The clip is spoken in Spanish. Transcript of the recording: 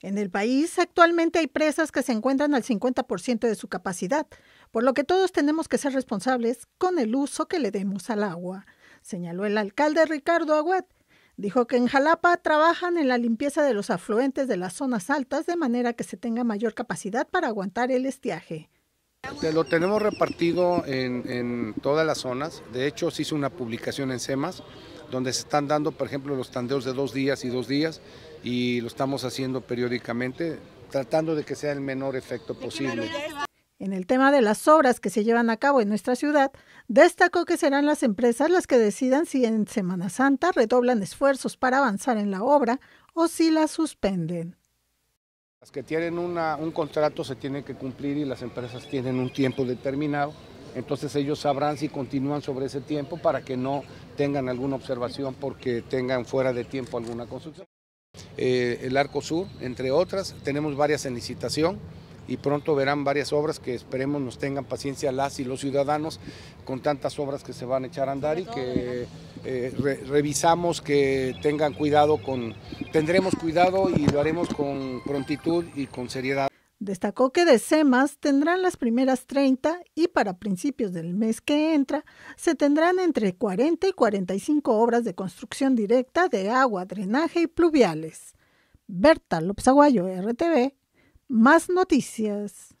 En el país actualmente hay presas que se encuentran al 50% de su capacidad, por lo que todos tenemos que ser responsables con el uso que le demos al agua, señaló el alcalde Ricardo Aguat. Dijo que en Jalapa trabajan en la limpieza de los afluentes de las zonas altas de manera que se tenga mayor capacidad para aguantar el estiaje. Lo tenemos repartido en, en todas las zonas. De hecho, se hizo una publicación en SEMAS donde se están dando, por ejemplo, los tandeos de dos días y dos días y lo estamos haciendo periódicamente, tratando de que sea el menor efecto posible. En el tema de las obras que se llevan a cabo en nuestra ciudad, destacó que serán las empresas las que decidan si en Semana Santa redoblan esfuerzos para avanzar en la obra o si la suspenden. Las que tienen un contrato se tienen que cumplir y las empresas tienen un tiempo determinado, entonces ellos sabrán si continúan sobre ese tiempo para que no tengan alguna observación porque tengan fuera de tiempo alguna construcción. Eh, el Arco Sur, entre otras. Tenemos varias en licitación y pronto verán varias obras que esperemos nos tengan paciencia las y los ciudadanos con tantas obras que se van a echar a andar y que eh, revisamos que tengan cuidado con, tendremos cuidado y lo haremos con prontitud y con seriedad. Destacó que de SEMAS tendrán las primeras 30 y para principios del mes que entra se tendrán entre 40 y 45 obras de construcción directa de agua, drenaje y pluviales. Berta López Aguayo, RTV, más noticias.